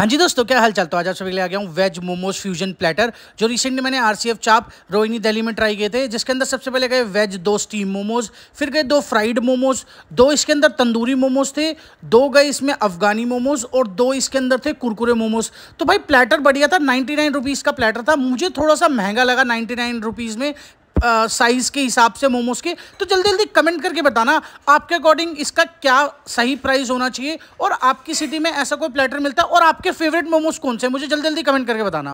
हाँ जी दोस्तों क्या हाल चाल तो आज आप सभी के लिए आ गया हूँ वेज मोमोज फ्यूजन प्लेटर जो रिसेंटली मैंने आरसीएफ चाप रोहिणी दिल्ली में ट्राई किए थे जिसके अंदर सबसे पहले गए वेज दो स्टीम मोमोज फिर गए दो फ्राइड मोमोज दो इसके अंदर तंदूरी मोमोज थे दो गए इसमें अफगानी मोमोज और दो इसके अंदर थे कुरकुरे मोमोज तो भाई प्लेटर बढ़िया था नाइन्टी नाइन का प्लेटर था मुझे थोड़ा सा महंगा लगा नाइन्टी नाइन में साइज़ के हिसाब से मोमोज़ के तो जल्दी जल्दी कमेंट करके बताना आपके अकॉर्डिंग इसका क्या सही प्राइस होना चाहिए और आपकी सिटी में ऐसा कोई प्लेटर मिलता है और आपके फेवरेट मोमोज़ कौन से मुझे जल्दी जल्दी कमेंट करके बताना